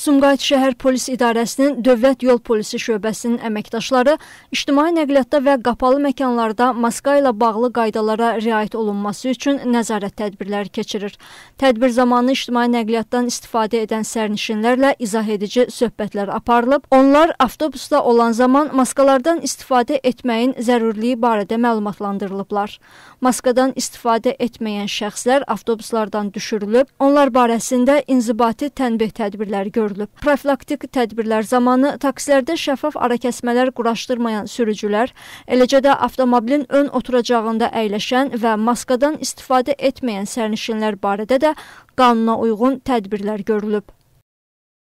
Sumqayıt şəhər polis idarəsinin Dövlət Yol Polisi şöbəsinin əməkdaşları ictimai nəqliyyatda və qapalı məkanlarda maska ilə bağlı qaydalara riayət olunması üçün nəzarət tədbirləri keçirir. Tədbir zamanı ictimai nəqliyyatdan istifadə edən sərnişinlərlə izah edici söhbətlər aparılıb, onlar avtobusda olan zaman maskalardan istifadə etməyin zəruriliyi barədə məlumatlandırılıblar. Maskadan istifadə etməyən şəxslər avtobuslardan düşürülüb, onlar barəsində inzibati tənbeh tədbirləri görülür görülüb. Profilaktik tədbirlər zamanı taksilərdə şəffaf arakəsmələr quraşdırmayan sürücülər, eləcə də avtomobilin ön oturacağında əyləşən və maskadan istifadə etməyən sərnişinlər barədə də qanuna uyğun tədbirlər görülüb.